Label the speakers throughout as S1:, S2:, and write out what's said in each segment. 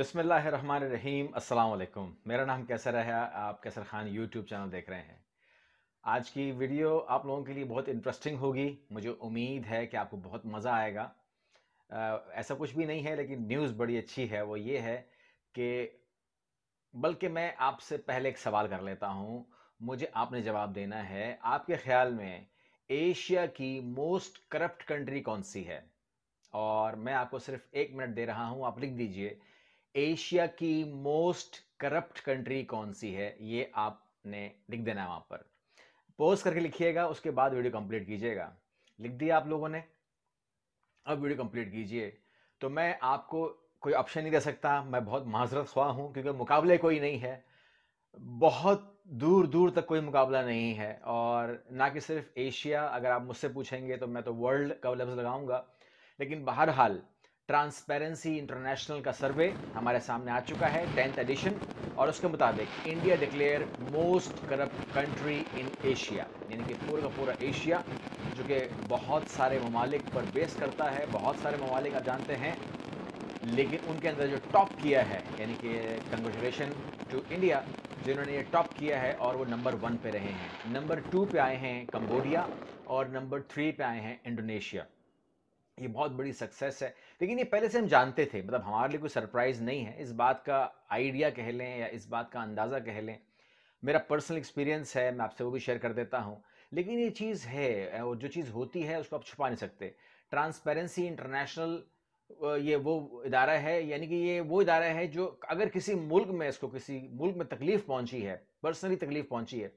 S1: बिसमिल्ल रहीम मेरा नाम कैसर है आप कैसर खान यूट्यूब चैनल देख रहे हैं आज की वीडियो आप लोगों के लिए बहुत इंटरेस्टिंग होगी मुझे उम्मीद है कि आपको बहुत मज़ा आएगा आ, ऐसा कुछ भी नहीं है लेकिन न्यूज़ बड़ी अच्छी है वो ये है कि बल्कि मैं आपसे पहले एक सवाल कर लेता हूँ मुझे आपने जवाब देना है आपके ख्याल में एशिया की मोस्ट करप्ट कंट्री कौन सी है और मैं आपको सिर्फ एक मिनट दे रहा हूँ आप लिख दीजिए एशिया की मोस्ट करप्ट कंट्री कौन सी है ये आपने लिख देना है वहां पर पोस्ट करके लिखिएगा उसके बाद वीडियो कंप्लीट कीजिएगा लिख दिया आप लोगों ने अब वीडियो कंप्लीट कीजिए तो मैं आपको कोई ऑप्शन नहीं दे सकता मैं बहुत माजरत हुआ हूँ क्योंकि मुकाबले कोई नहीं है बहुत दूर दूर तक कोई मुकाबला नहीं है और ना कि सिर्फ एशिया अगर आप मुझसे पूछेंगे तो मैं तो वर्ल्ड का लफ्ज़ लगाऊंगा लेकिन बहरहाल ट्रांसपेरेंसी इंटरनेशनल का सर्वे हमारे सामने आ चुका है टेंथ एडिशन और उसके मुताबिक India declare most corrupt country in Asia यानी कि पूरा का पूरा एशिया जो कि बहुत सारे ममालिक पर बेस करता है बहुत सारे ममालिक आप जानते हैं लेकिन उनके अंदर जो टॉप किया है यानी कि कंग्रेचुलेशन टू इंडिया जिन्होंने ये टॉप किया है और वो नंबर वन पे रहे हैं नंबर टू पे आए हैं कंबोडिया और नंबर थ्री पे आए हैं इंडोनेशिया ये बहुत बड़ी सक्सेस है लेकिन ये पहले से हम जानते थे मतलब हमारे लिए कोई सरप्राइज़ नहीं है इस बात का आइडिया कह लें या इस बात का अंदाज़ा कह लें मेरा पर्सनल एक्सपीरियंस है मैं आपसे वो भी शेयर कर देता हूँ लेकिन ये चीज़ है और जो चीज़ होती है उसको आप छुपा नहीं सकते ट्रांसपेरेंसी इंटरनेशनल ये वो इदारा है यानी कि ये वो इदारा है जो अगर किसी मुल्क में इसको किसी मुल्क में तकलीफ़ पहुंची है पर्सनली तकलीफ़ पहुंची है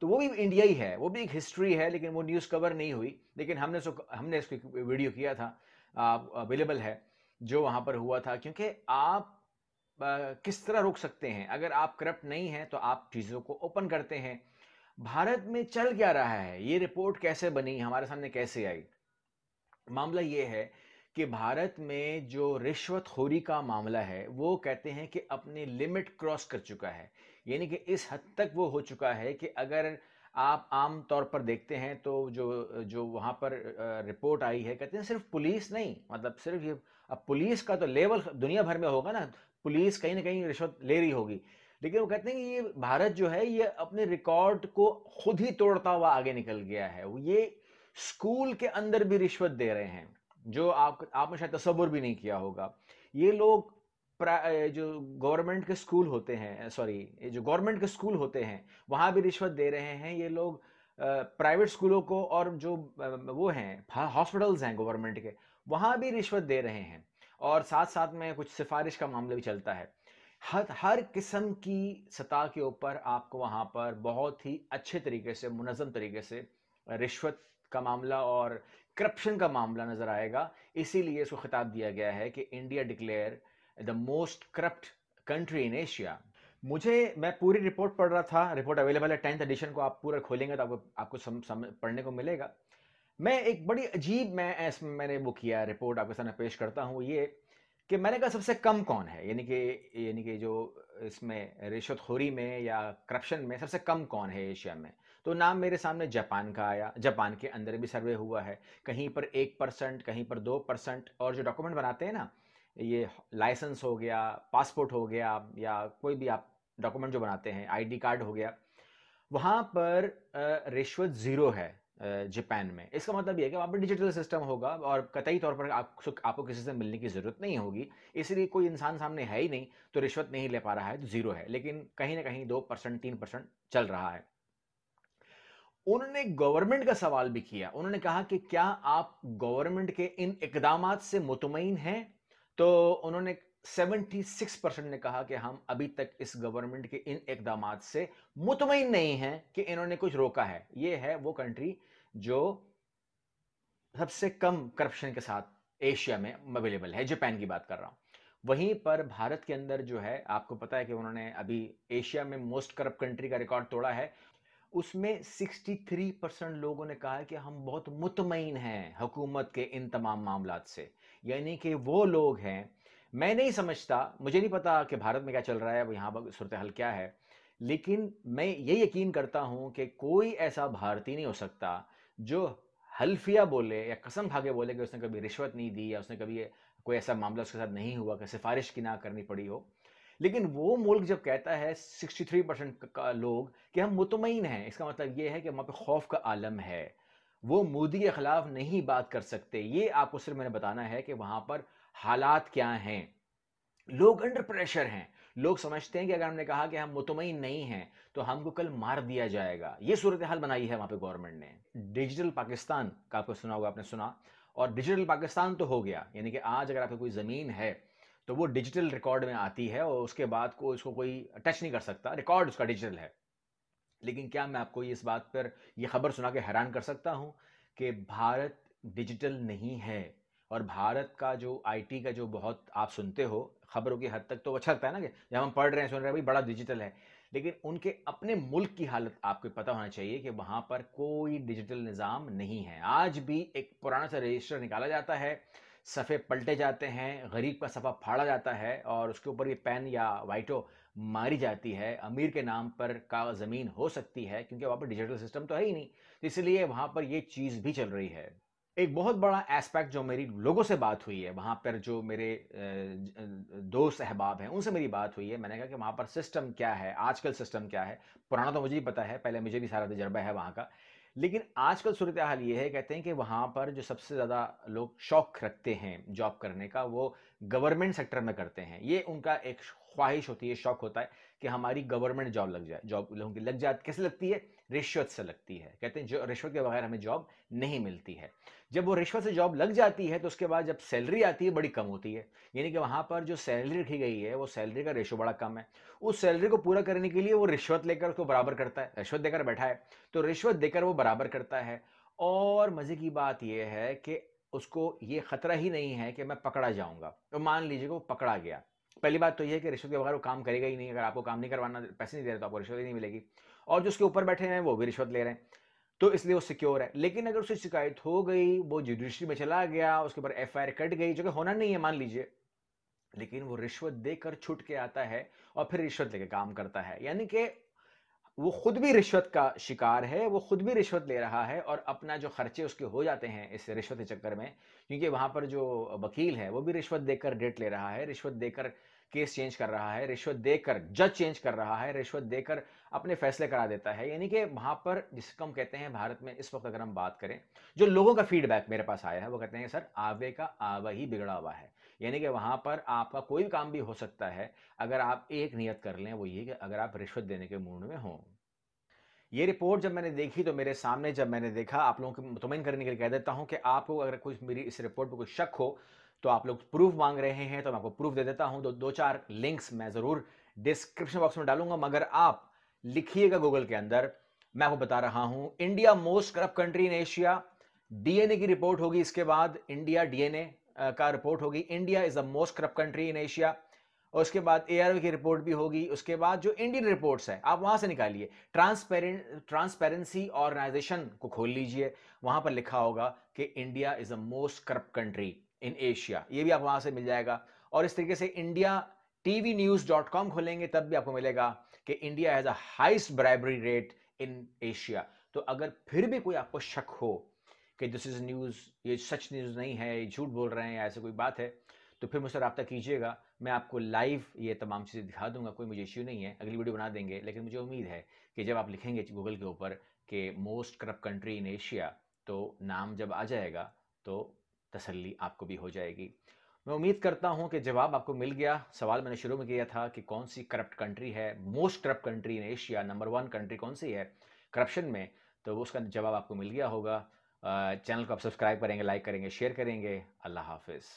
S1: तो वो भी इंडिया ही है वो भी एक हिस्ट्री है लेकिन वो न्यूज़ कवर नहीं हुई लेकिन हमने सो, हमने इसको वीडियो किया था अवेलेबल है जो वहाँ पर हुआ था क्योंकि आप आ, किस तरह रोक सकते हैं अगर आप करप्ट नहीं हैं तो आप चीज़ों को ओपन करते हैं भारत में चल क्या रहा है ये रिपोर्ट कैसे बनी हमारे सामने कैसे आई मामला ये है कि भारत में जो रिश्वतखोरी का मामला है वो कहते हैं कि अपनी लिमिट क्रॉस कर चुका है यानी कि इस हद तक वो हो चुका है कि अगर आप आम तौर पर देखते हैं तो जो जो वहाँ पर रिपोर्ट आई है कहते हैं सिर्फ पुलिस नहीं मतलब सिर्फ ये अब पुलिस का तो लेवल दुनिया भर में होगा ना पुलिस कहीं ना कहीं रिश्वत ले रही होगी लेकिन वो कहते हैं कि ये भारत जो है ये अपने रिकॉर्ड को खुद ही तोड़ता हुआ आगे निकल गया है ये स्कूल के अंदर भी रिश्वत दे रहे हैं जो आप आपने शायद तस्वुर भी नहीं किया होगा ये लोग जो गवर्नमेंट के स्कूल होते हैं सॉरी जो गवर्नमेंट के स्कूल होते हैं वहाँ भी रिश्वत दे रहे हैं ये लोग प्राइवेट स्कूलों को और जो वो हैं हॉस्पिटल्स हैं गवर्नमेंट के वहाँ भी रिश्वत दे रहे हैं और साथ साथ में कुछ सिफारिश का मामला भी चलता है हर हर किस्म की सतह के ऊपर आपको वहाँ पर बहुत ही अच्छे तरीके से मुनज़म तरीके से रिश्वत का मामला और करप्शन का मामला नजर आएगा इसीलिए इसको खिताब दिया गया है कि India declare the most corrupt country in Asia मुझे मैं पूरी रिपोर्ट पढ़ रहा था रिपोर्ट अवेलेबल है टेंथ एडिशन को आप पूरा खोलेंगे तो आपको आपको सम, सम, पढ़ने को मिलेगा मैं एक बड़ी अजीब मैं इसमें मैंने वो किया रिपोर्ट आपके सामने पेश करता हूँ ये कि मैंने कहा सबसे कम कौन है यानी कि यानी कि जो इसमें रिश्वतखोरी में या करप्शन में सबसे कम कौन है एशिया में तो नाम मेरे सामने जापान का आया जापान के अंदर भी सर्वे हुआ है कहीं पर एक परसेंट कहीं पर दो परसेंट और जो डॉक्यूमेंट बनाते हैं ना ये लाइसेंस हो गया पासपोर्ट हो गया या कोई भी आप डॉक्यूमेंट जो बनाते हैं आईडी कार्ड हो गया वहाँ पर रिश्वत ज़ीरो है जापान में इसका मतलब यह है कि वहाँ पर डिजिटल सिस्टम होगा और कतई तौर पर आप, आपको किसी से मिलने की ज़रूरत नहीं होगी इसलिए कोई इंसान सामने है ही नहीं तो रिश्वत नहीं ले पा रहा है तो ज़ीरो है लेकिन कहीं ना कहीं दो परसेंट तीन परसेंट चल रहा है उन्होंने गवर्नमेंट का सवाल भी किया उन्होंने कहा कि क्या आप गवर्नमेंट के इन इकदाम से मुतमिन हैं तो उन्होंने 76 परसेंट ने कहा कि हम अभी तक इस गवर्नमेंट के इन इकदाम से मुतमिन नहीं हैं कि इन्होंने कुछ रोका है ये है वो कंट्री जो सबसे कम करप्शन के साथ एशिया में अवेलेबल है जापान की बात कर रहा हूँ वहीं पर भारत के अंदर जो है आपको पता है कि उन्होंने अभी एशिया में मोस्ट करप्ट कंट्री का रिकॉर्ड तोड़ा है उसमें 63 परसेंट लोगों ने कहा कि हम बहुत मुतमिन हैं हुकूमत के इन तमाम मामला से यानी कि वो लोग हैं मैं नहीं समझता मुझे नहीं पता कि भारत में क्या चल रहा है यहाँ पर सूरत हाल क्या है लेकिन मैं ये यकीन करता हूँ कि कोई ऐसा भारतीय नहीं हो सकता जो हल्फिया बोले या कसम खा के बोले कि उसने कभी रिश्वत नहीं दी या उसने कभी कोई ऐसा मामला उसके साथ नहीं हुआ कि सिफारिश की ना करनी पड़ी हो लेकिन वो मुल्क जब कहता है 63 परसेंट का लोग कि हम मुतमिन हैं इसका मतलब ये है कि वहाँ पे खौफ का आलम है वो मोदी के ख़िलाफ़ नहीं बात कर सकते ये आपको सिर्फ मैंने बताना है कि वहाँ पर हालात क्या हैं लोग अंडर प्रेशर हैं लोग समझते हैं कि अगर हमने कहा कि हम मुतमिन नहीं हैं तो हमको कल मार दिया जाएगा ये सूरत हाल बनाई है वहाँ पे गवर्नमेंट ने डिजिटल पाकिस्तान का आपको सुना होगा आपने सुना और डिजिटल पाकिस्तान तो हो गया यानी कि आज अगर आपकी कोई ज़मीन है तो वो डिजिटल रिकॉर्ड में आती है और उसके बाद को इसको कोई टच नहीं कर सकता रिकॉर्ड उसका डिजिटल है लेकिन क्या मैं आपको इस बात पर यह खबर सुना के हैरान कर सकता हूँ कि भारत डिजिटल नहीं है और भारत का जो आईटी का जो बहुत आप सुनते हो खबरों की हद तक तो अच्छा लगता है ना कि जब हम पढ़ रहे हैं सुन रहे हैं भाई बड़ा डिजिटल है लेकिन उनके अपने मुल्क की हालत आपको पता होना चाहिए कि वहाँ पर कोई डिजिटल निज़ाम नहीं है आज भी एक पुराना सा रजिस्टर निकाला जाता है सफ़े पलटे जाते हैं गरीब का सफ़ा फाड़ा जाता है और उसके ऊपर ये पेन या वाइटो मारी जाती है अमीर के नाम पर का ज़मीन हो सकती है क्योंकि वहाँ पर डिजिटल सिस्टम तो है ही नहीं तो इसलिए वहाँ पर ये चीज़ भी चल रही है एक बहुत बड़ा एस्पेक्ट जो मेरी लोगों से बात हुई है वहाँ पर जो मेरे दोस्त अहबाब हैं उनसे मेरी बात हुई है मैंने कहा कि वहाँ पर सिस्टम क्या है आजकल सिस्टम क्या है पुराना तो मुझे ही पता है पहले मुझे भी सारा तजर्बा है वहाँ का लेकिन आजकल सूरत हाल ये है कहते हैं कि वहाँ पर जो सबसे ज़्यादा लोग शौक रखते हैं जॉब करने का वो गवर्नमेंट सेक्टर में करते हैं ये उनका एक ख्वाहिश होती है शौक होता है कि हमारी गवर्नमेंट जॉब लग जाए जॉब लोगों की लग जाए कैसे लगती है रिश्वत से लगती है कहते हैं जो रिश्वत के बगैर हमें जॉब नहीं मिलती है जब वो रिश्वत से जॉब लग जाती है तो उसके बाद जब सैलरी आती है बड़ी कम होती है यानी कि वहाँ पर जो सैलरी रखी गई है वो सैलरी का रेशो बड़ा कम है उस सैलरी को पूरा करने के लिए वो रिश्वत लेकर उसको बराबर करता है रिश्वत देकर बैठा है तो रिश्वत देकर वो बराबर करता है और मज़े की बात यह है कि उसको ये ख़तरा ही नहीं है कि मैं पकड़ा जाऊँगा तो मान लीजिए वो पकड़ा गया पहली बात तो यह है कि रिश्वत के बगैर वो काम करेगा ही नहीं अगर आपको काम नहीं करवाना पैसे नहीं दे रहे तो आपको रिश्वत ही नहीं मिलेगी और जो उसके ऊपर बैठे हैं वो भी रिश्वत ले रहे हैं तो इसलिए वो सिक्योर है लेकिन अगर उसे शिकायत हो गई वो जुडिशरी में चला गया उसके ऊपर एफ कट गई जो कि होना नहीं है मान लीजिए लेकिन वो रिश्वत देकर छुट के आता है और फिर रिश्वत लेके काम करता है यानी कि वो खुद भी रिश्वत का शिकार है वो खुद भी रिश्वत ले रहा है और अपना जो खर्चे उसके हो जाते हैं इस रिश्वत के चक्कर में क्योंकि वहाँ पर जो वकील है वो भी रिश्वत देकर डेट ले रहा है रिश्वत देकर केस चेंज कर रहा है रिश्वत देकर जज चेंज कर रहा है रिश्वत देकर अपने फैसले करा देता है यानी कि वहाँ पर जिसको हम कहते हैं भारत में इस वक्त अगर हम बात करें जो लोगों का फीडबैक मेरे पास आया है वो कहते हैं सर आवे का आवा ही बिगड़ा हुआ है यानी कि वहाँ पर आपका कोई भी काम भी हो सकता है अगर आप एक नियत कर लें वो ये कि अगर आप रिश्वत देने के मूड में हों ये रिपोर्ट जब मैंने देखी तो मेरे सामने जब मैंने देखा आप लोगों को मुतमिन करने के लिए कह देता हूँ कि आपको अगर कुछ मेरी इस रिपोर्ट पर कोई शक हो तो आप लोग प्रूफ मांग रहे हैं तो मैं आपको प्रूफ दे देता हूँ तो दो चार लिंक्स मैं ज़रूर डिस्क्रिप्शन बॉक्स में डालूंगा मगर आप लिखिएगा गूगल के अंदर मैं आपको बता रहा हूं India most corrupt country in Asia DNA की रिपोर्ट होगी इसके बाद इंडिया डीएनए का रिपोर्ट होगी India is the most corrupt country in Asia और उसके बाद ए की रिपोर्ट भी होगी उसके बाद जो इंडियन रिपोर्ट्स है आप वहां से निकालिए ट्रांसपेरेंट ट्रांसपेरेंसी ऑर्गेनाइजेशन को खोल लीजिए वहां पर लिखा होगा कि India is a most corrupt country in Asia ये भी आप वहां से मिल जाएगा और इस तरीके से India TV news dot com खोलेंगे तब भी आपको मिलेगा कि India has a highest bribery rate in Asia तो अगर फिर भी कोई आपको शक हो कि दिस इज़ न्यूज़ ये सच न्यूज़ नहीं है ये झूठ बोल रहे हैं ऐसे कोई बात है तो फिर मुझसे रब्ता कीजिएगा मैं आपको लाइव ये तमाम चीज़ें दिखा दूंगा कोई मुझे इश्यू नहीं है अगली वीडियो बना देंगे लेकिन मुझे उम्मीद है कि जब आप लिखेंगे गूगल के ऊपर कि most corrupt country in Asia तो नाम जब आ जाएगा तो तसल्ली आपको भी हो जाएगी मैं उम्मीद करता हूं कि जवाब आपको मिल गया सवाल मैंने शुरू में किया था कि कौन सी करप्ट कंट्री है most corrupt country in Asia number one country कौन सी है करप्शन में तो उसका जवाब आपको मिल गया होगा चैनल को आप सब्सक्राइब करेंगे लाइक करेंगे शेयर करेंगे अल्लाह हाफिज़